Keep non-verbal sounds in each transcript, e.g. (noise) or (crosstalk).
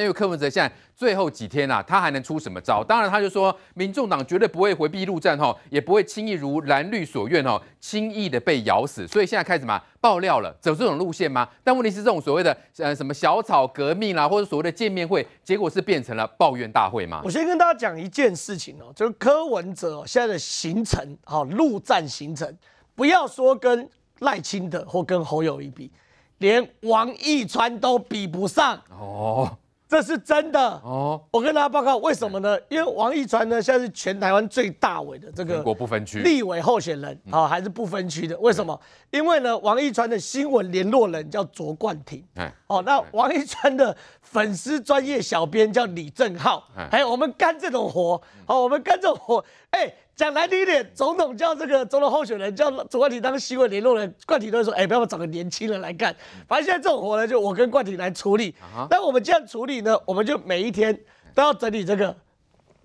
因为柯文哲现在最后几天啦，他还能出什么招？当然，他就说民众党绝对不会回避陆战哈，也不会轻易如蓝绿所愿哦，轻易的被咬死。所以现在开始嘛，爆料了，走这种路线吗？但问题是，这种所谓的呃什么小草革命啦，或者所谓的见面会，结果是变成了抱怨大会吗？我先跟大家讲一件事情哦，就是柯文哲现在的行程，哈，陆战行程，不要说跟赖清德或跟侯友谊比，连王一川都比不上哦。这是真的哦！我跟大家报告，为什么呢？因为王一川呢，现在是全台湾最大尾的这个不分区立委候选人，好，还是不分区的。为什么？因为呢，王一川的新闻联络人叫卓冠廷，哦，那王一川的粉丝专业小编叫李正浩，哎，我们干这种活，好，我们干这种活，哎。讲难听一点，总统叫这个总统候选人叫冠体当新闻联络人，冠体都会说：“哎，不要找个年轻人来干？”反正现在这种活呢，就我跟冠体来处理。那我们这样处理呢，我们就每一天都要整理这个。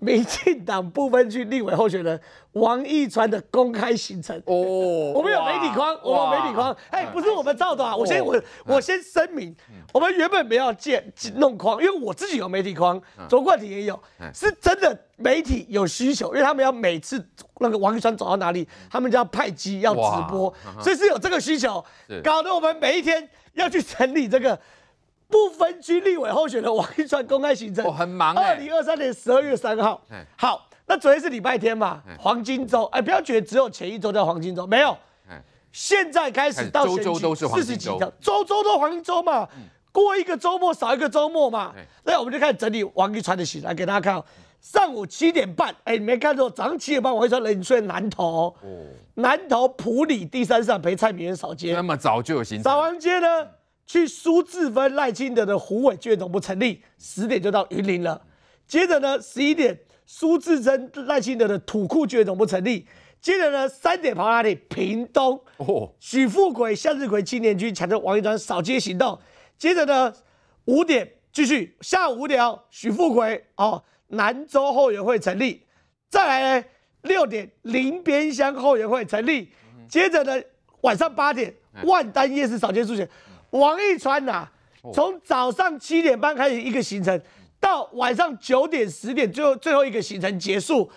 (laughs) 民进党部分区立委候选人王义川的公开行程哦，(laughs) 我们有媒体框，我们媒体框，哎，不是我们造的啊，我先我我先声明，我们原本没有建弄框，因为我自己有媒体框，卓冠庭也有，是真的媒体有需求，因为他们要每次那个王义川走到哪里，他们就要派机要直播，所以是有这个需求，搞得我们每一天要去整理这个。不分区立委候选的王一川公开行程，我很忙。二零二三年十二月三号，好，那昨天是礼拜天嘛，黄金周，哎，不要觉得只有前一周叫黄金周，没有，现在开始到周周都是黄金周周周周都金嘛，过一个周末少一个周末嘛，那我们就开始整理王一川的行程给大家看啊。上午七点半，哎，你没看错，早上七点半，王会川领队南投，南投普里第三市场陪蔡明远扫街，那么早就有行程，扫完街呢。去苏志芬、赖清德的虎尾眷总部成立，十点就到云林了。接着呢，十一点苏志珍、赖清德的土库眷总部成立。接着呢，三点跑哪里？屏东哦，许富奎向日葵青年军抢著王一川扫街行动。接着呢，五点继续下午五点哦，许富奎哦，南州后援会成立。再来呢，六点林边乡后援会成立。接着呢，晚上八点万丹夜市扫街书写。王一川呐，从早上七点半开始一个行程，到晚上九点十点，最后最后一个行程结束，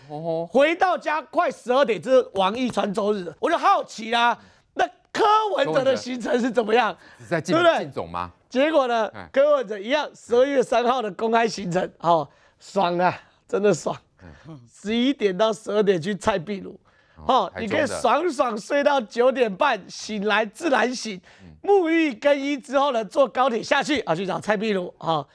回到家快十二点。这是王一川周日，我就好奇啦。那柯文哲的行程是怎么样？在进对不对？总吗？结果呢？跟文哲一样，十二月三号的公开行程，哦、爽啊，真的爽。十一点到十二点去蔡壁如。哦，你可以爽爽睡到九点半，醒来自然醒，沐浴更衣之后呢，坐高铁下去啊，去找蔡碧如啊，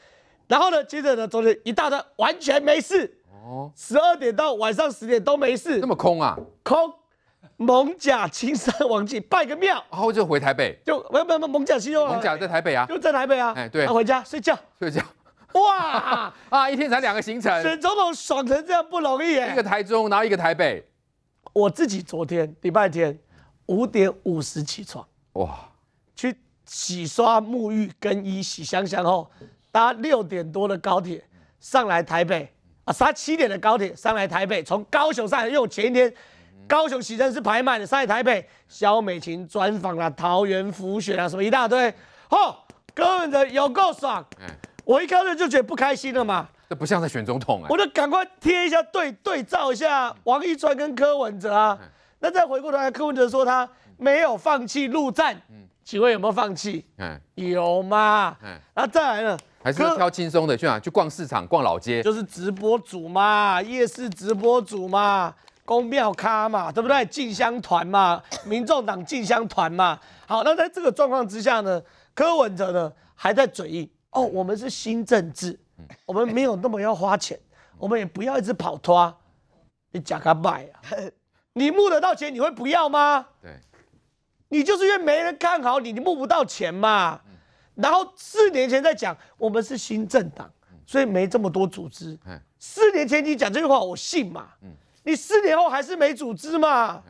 然后呢，接着呢，昨天一大早完全没事哦，十二点到晚上十点都没事，那么空啊？空，蒙甲青山王祭拜个庙，然后就回台北，就没有没有蒙甲西游啊？蒙甲在台北啊？就在台北啊？哎对，回家睡觉睡觉，哇 (laughs) 啊一天才两个行程，选总统爽成这样不容易耶，一个台中，然后一个台北。我自己昨天礼拜天五点五十起床，哇，去洗刷沐浴更衣洗香香后，搭六点多的高铁上来台北啊，搭七点的高铁上来台北，从高雄上来，因为我前一天高雄席镇是排满的，上来台北，萧美琴专访了桃园浮雪啊什么一大堆，嚯，根本的有够爽。我一看到就觉得不开心了嘛，这不像在选总统哎，我就赶快贴一下对对照一下王一川跟柯文哲啊，那再回过头来，柯文哲说他没有放弃陆战，嗯，请问有没有放弃？嗯，有嘛？嗯，那再来呢？还是挑轻松的去哪？去逛市场、逛老街，就是直播组嘛，夜市直播组嘛，公庙咖嘛，对不对？进香团嘛，民众党进香团嘛。好，那在这个状况之下呢，柯文哲呢还在嘴硬。哦，我们是新政治，我们没有那么要花钱，我们也不要一直跑脱你讲他卖啊？(laughs) 你募得到钱，你会不要吗？对，你就是因为没人看好你，你募不到钱嘛。然后四年前在讲我们是新政党，所以没这么多组织。四年前你讲这句话，我信嘛？你四年后还是没组织嘛？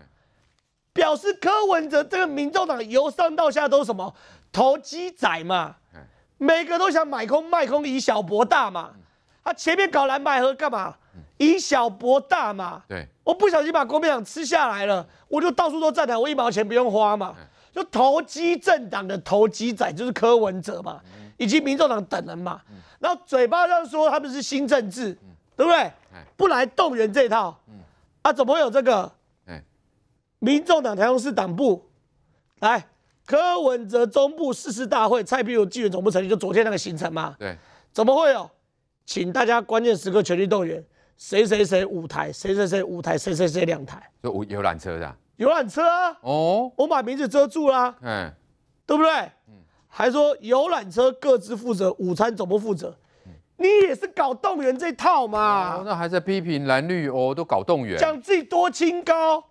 表示柯文哲这个民众党由上到下都是什么投机仔嘛？每个都想买空卖空，以小博大嘛？他前面搞蓝白合干嘛？以小博大嘛？对，我不小心把国民党吃下来了，我就到处都站台，我一毛钱不用花嘛？就投机政党的投机仔，就是柯文哲嘛，以及民众党等人嘛。然后嘴巴上说他们是新政治，对不对？不来动员这套，啊，怎么会有这个？民众党台中市党部，来。柯文哲中部誓师大会，蔡壁如纪元总部成立，就昨天那个行程嘛？对，怎么会有？请大家关键时刻全力动员，谁谁谁五台，谁谁谁五台，谁谁谁两台。就有缆车是啊？游览车啊？哦，我把名字遮住啦，嗯，对不对？嗯，还说游览车各自负责，午餐总部负责，你也是搞动员这套嘛？那还在批评蓝绿哦，都搞动员，讲自己多清高。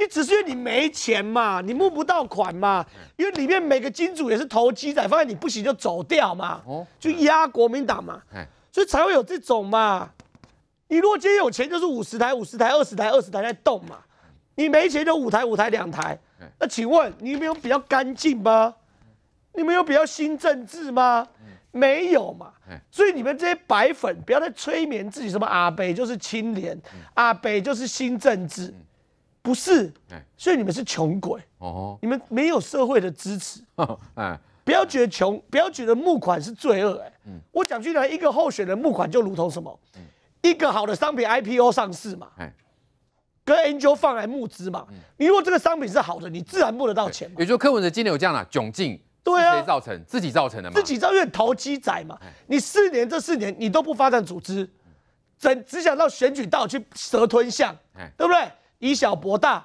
你只是因为你没钱嘛，你募不到款嘛，因为里面每个金主也是投机仔，发现你不行就走掉嘛，哦，就压国民党嘛，所以才会有这种嘛。你如果今天有钱，就是五十台、五十台、二十台、二十台在动嘛。你没钱就五台、五台、两台。那请问你们有比较干净吗？你们有比较新政治吗？没有嘛。所以你们这些白粉，不要再催眠自己，什么阿北就是清廉，阿北就是新政治。不是，所以你们是穷鬼哦，你们没有社会的支持，(laughs) 哎，不要觉得穷，不要觉得募款是罪恶，哎，我讲句难，一个候选人募款就如同什么，一个好的商品 IPO 上市嘛，跟 NQ 放来募资嘛，你如果这个商品是好的，你自然募得到钱嘛。也就柯文哲今年有这样的窘境，对啊，造成自己造成的嘛，自己因为投机仔嘛，你四年这四年你都不发展组织，整只想到选举道去蛇吞象，对不对？以小博大，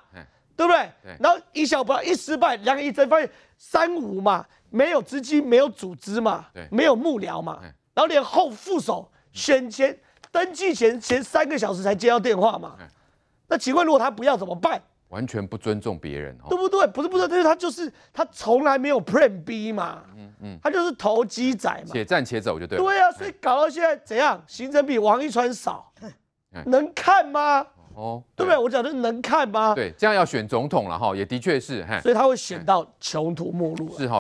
对不对？对。然后以小博大一失败，两个一争发现三无嘛，没有资金，没有组织嘛，没有幕僚嘛。然后连后副手选前登记前前三个小时才接到电话嘛。那请问如果他不要怎么办？完全不尊重别人，对不对？不是不尊重，是他就是他从来没有 plan B 嘛。嗯嗯，他就是投机仔嘛。且战且走，就对。对啊，所以搞到现在怎样行程比王一川少，能看吗？哦，对不对？我讲的是能看吗？对，这样要选总统了哈，也的确是哈，所以他会选到穷途末路是哈。